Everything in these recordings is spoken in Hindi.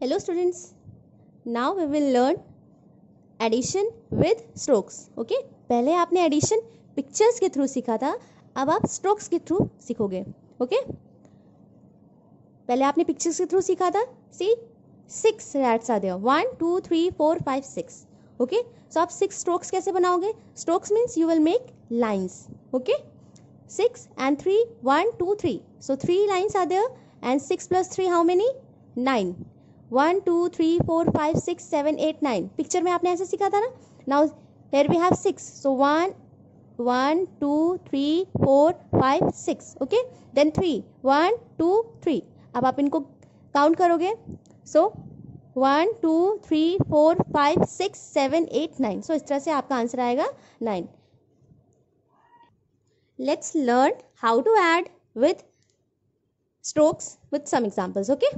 hello students now we will learn addition with strokes okay पहले आपने addition pictures के थ्रू सीखा था अब आप strokes के थ्रू सीखोगे okay पहले आपने pictures के थ्रू सीखा था see six rats are there one two three four five six okay so आप six strokes कैसे बनाओगे strokes means you will make lines okay six and three one two three so three lines are there and six plus three how many nine one two three four five six seven eight nine picture में आपने ऐसे सीखा था ना now here we have six so one one two three four five six okay then three one two three अब आप इनको काउंट करोगे so one two three four five six seven eight nine so इस तरह से आपका आंसर आएगा nine let's learn how to add with strokes with some examples okay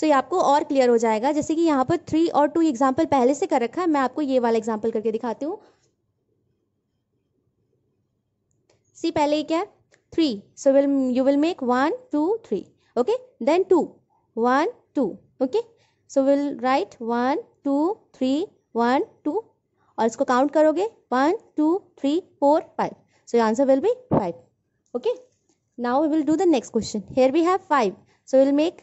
so ये आपको और क्लियर हो जाएगा जैसे कि यहाँ पर थ्री और टू एग्जाम्पल पहले से कर रखा है मैं आपको ये वाला एग्जाम्पल करके दिखाती हूँ सी पहले ही क्या है three so will you will make one two three okay then two one two okay so will write one two three one two और इसको काउंट करोगे one two three four five so answer will be five okay okay now we will do the next question here we have 5 so we'll make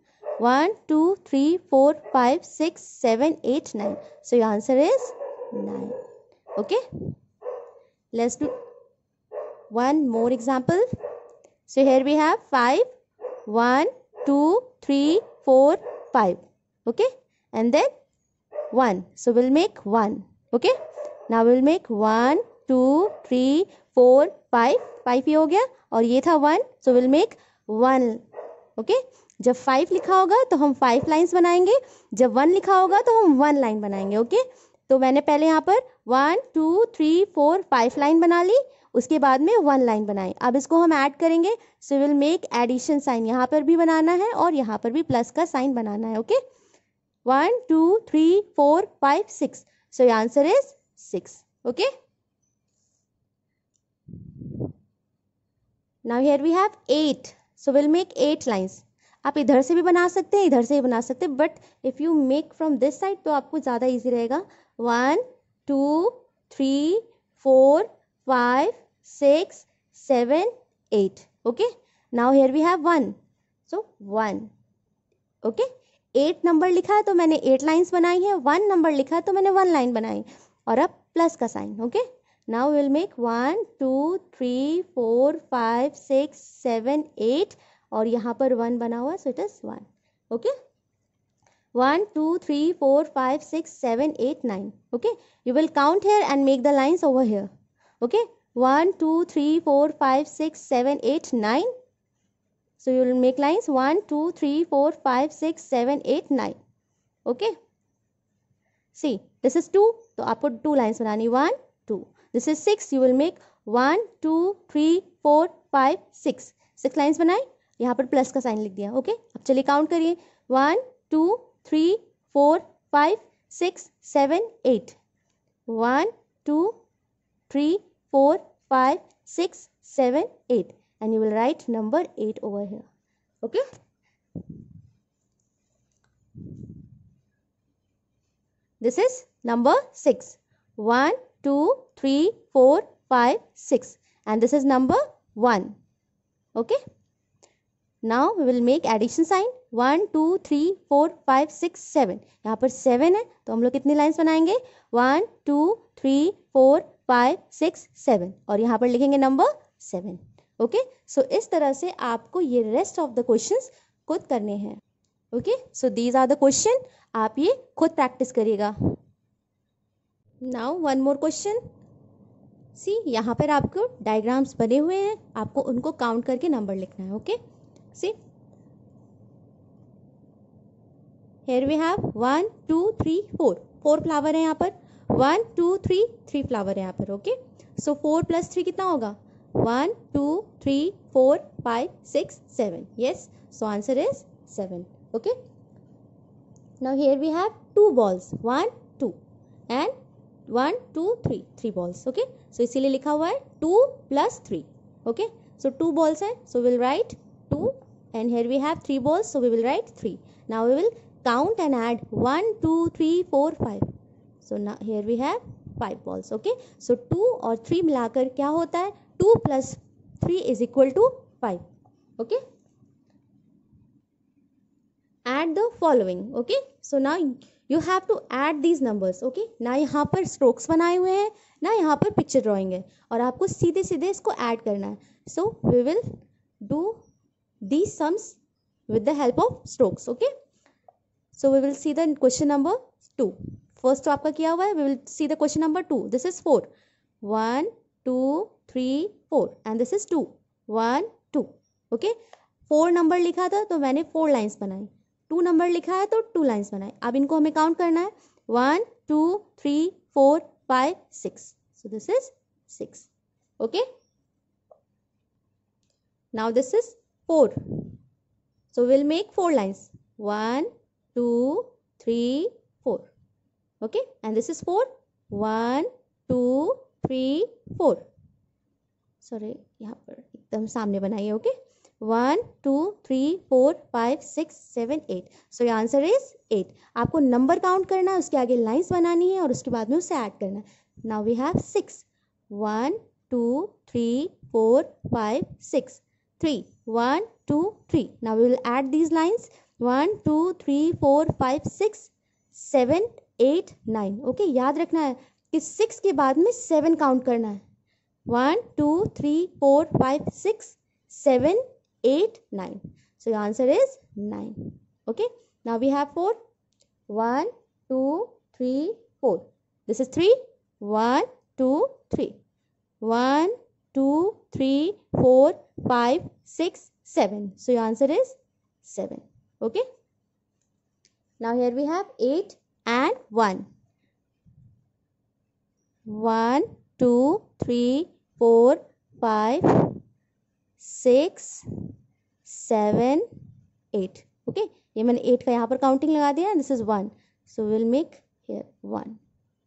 1, 2, 3, 4, 5, 6, 7, 8, 9. So your answer is 9. Okay. Let's do one more example. So here we have 5, 1, 2, 3, 4, 5. Okay. And then 1. So we'll make 1. Okay. Now we'll make 1, 2, 3, 4, 5. 5 ही हो गया और 1. So we'll make 1. Okay. जब फाइव लिखा होगा तो हम फाइव लाइन्स बनाएंगे जब वन लिखा होगा तो हम वन लाइन बनाएंगे ओके तो मैंने पहले यहाँ पर one two three four five line बना ली उसके बाद में वन लाइन बनाई अब इसको हम ऐड करेंगे so will make addition sign यहाँ पर भी बनाना है और यहाँ पर भी प्लस का साइन बनाना है okay one two three four five six so answer is six okay now here we have eight so we'll make 8 lines आप इधर से भी बना सकते हैं इधर से भी बना सकते हैं but if you make from this side तो आपको ज़्यादा ईजी रहेगा one two three four five six seven eight okay now here we have one so one okay eight number लिखा है तो मैंने एट लाइन्स बनाई है वन नंबर लिखा है तो मैंने वन लाइन बनाई और अब प्लस का sign okay now will make one two three four five six seven eight और यहाँ पर वन बना हुआ so it is one okay one two three four five six seven eight nine okay you will count here and make the lines over here okay one two three four five six seven eight nine so you will make lines one two three four five six seven eight nine okay see this is two तो आपको टू लाइन्स बनानी one two this is six you will make one two three four five six six lines बनाए यहाँ पर प्लस का साइन लिख दिया ओके अब चलिए काउंट करिए one two three four five six seven eight one two three four five six seven eight and you will write number 8 over here okay this is number 6 1 2 3 4 5 6 and this is number 1 okay now we will make addition sign one two three four five six seven यहाँ पर सेवन है तो हम लोग कितनी लाइन्स बनाएंगे one two three four five six seven और यहाँ पर लिखेंगे नंबर सेवन ओके सो इस तरह से आपको ये रेस्ट ऑफ द क्वेश्चन खुद करने हैं okay so these are the question आप ये खुद प्रैक्टिस करिएगा now one more question see यहाँ पर आपको डायग्राम्स बने हुए हैं आपको उनको काउंट करके नंबर लिखना है okay okay? see here we have one two three 4 four flower है यहाँ पर वन टू 3 थ्री फ्लावर है यहाँ पर okay so four plus three कितना होगा one two three four five six 7 yes so answer is seven okay now here we have two balls one two and one two three three balls okay so इसीलिए लिखा हुआ है two plus three okay so two balls है so we'll write two and here we have three balls so we will write three now we will count and add 1 2 3 4 5 so now here we have five balls okay so 2 और 3 मिलाकर kya hota hai 2 plus 3 is equal to 5 okay add the following okay so now you have to add these numbers okay ना yahan par strokes banaye hue hain na yahan par picture drawing hai aur aapko seedhe seedhe isko add karna hai so we will do these sums with the help of strokes okay so we will see the question number 2 first to aapka kiya hua hai we will see the question number 2 this is 4 1 2 3 4 and this is 2 1 2 okay four number लिखा था तो मैंने फोर लाइंस बनाई टू नंबर लिखा है तो टू लाइंस बनाए अब इनको हमें काउंट करना है one two three four five six so this is six okay now this is four. so we'll make four lines One, two, three, four. okay and this is four. One, two, three, four. Sorry यहाँ पर एकदम सामने बनाइए okay one two three four five six seven eight so ये आंसर इज एट आपको नंबर काउंट करना है उसके आगे लाइंस बनानी है और उसके बाद में उसे ऐड करना है now we have six one two three four five six three. One, two, three. Now we will add these lines. One, two, three, four, five, six, seven, eight, nine. Okay, याद रखना है कि six के बाद में seven count करना है One, two, three, four, five, six, seven, eight, nine. So your answer is nine. Okay, now we have four. One, two, three, four. This is three. One, two, three. One, two, three, four, five, six, seven. So your answer is 7. Okay. Now here we have 8 and 1. 1, 2, 3, 4, 5, 6, 7, 8. Okay. ये मैंने 8 का यहाँ पर काउंटिंग लगा दिया this is 1. So will make here 1.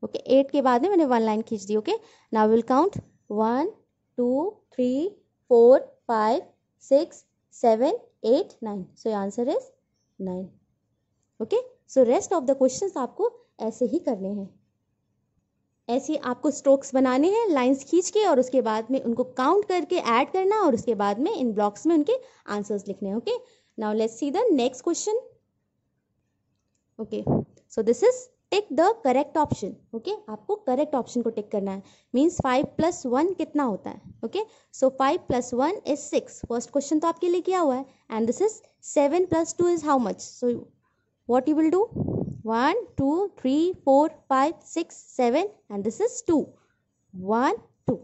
Okay okay, 8 के बाद में मैंने वन लाइन खींच दी okay now will count 1, two three four five six seven eight nine so answer is nine okay so rest of the question आपको ऐसे ही करने हैं ऐसे आपको स्ट्रोक्स बनाने हैं लाइंस खींच के और उसके बाद में उनको काउंट करके ऐड करना और उसके बाद में इन ब्लॉक्स में उनके आंसर्स लिखने हैं okay now let's see the next question okay so this is take the correct option okay आपको करेक्ट ऑप्शन को टेक करना है मीन्स फाइव प्लस वन कितना होता है okay so five plus one is six first question तो आपके लिए किया हुआ है and this is seven plus two is how much so what you will do one two three four five six seven and this is two one two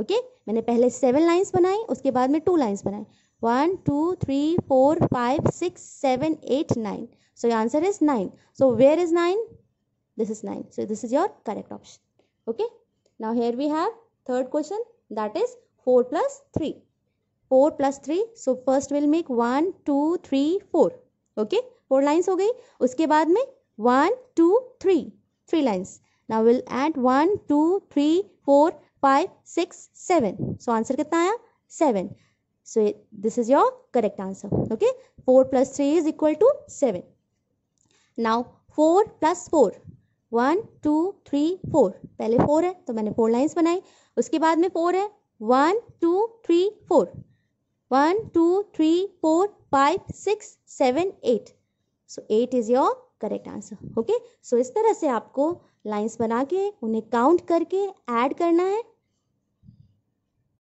okay मैंने पहले सेवन लाइन्स बनाई उसके बाद में टू लाइन्स बनाए one two three four five six seven eight nine so answer is nine so where is nine This is 9. So this is your correct option. Okay. Now here we have third question that is 4 plus 3. 4 plus 3. So first we'll make 1, 2, 3, 4. Okay. four lines ho gayi uske baad mein 1, 2, 3. 3 lines. Now we'll add 1, 2, 3, 4, 5, 6, 7. So answer kitna aaya 7. So this is your correct answer. Okay. 4 plus 3 is equal to 7. Now 4 plus 4. One two three four पहले फोर है तो मैंने फोर लाइन्स बनाई उसके बाद में फोर है one two three four one two three four five six seven eight so eight is your correct answer okay so इस तरह से आपको लाइंस बना के उन्हें काउंट करके ऐड करना है